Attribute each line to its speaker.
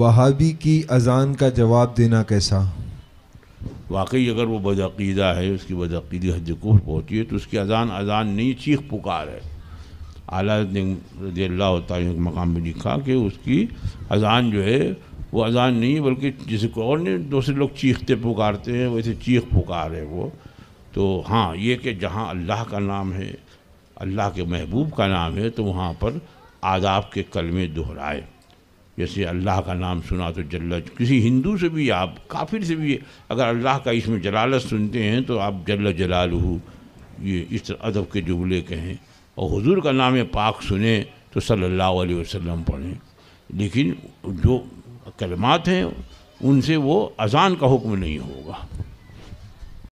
Speaker 1: वहाबी की अजान का जवाब देना कैसा
Speaker 2: वाकई अगर वो बदअीदा है उसकी बदअीदी हज को पहुँची है तो उसकी अजान अजान नहीं चीख पुकार है आला ने मकाम में लिखा कि उसकी अजान जो है वो अजान नहीं बल्कि जिसे और नहीं दूसरे लोग चीखते पुकारते हैं वैसे चीख पुकार है वो तो हाँ ये कि जहाँ अल्लाह का नाम है अल्लाह के महबूब का नाम है तो वहाँ पर आदाब के कलमे दोहराए जैसे अल्लाह का नाम सुना तो जल्ला किसी हिंदू से भी आप काफिर से भी अगर अल्लाह का इसमें जलालत सुनते हैं तो आप जल्ल जलाल ये इस अदब के जुमले कहें और हुजूर का नाम पाक सुने तो सल्लल्लाहु अलैहि वसल्लम पढ़ें लेकिन जो कलमात हैं उनसे वो अजान का हुक्म नहीं होगा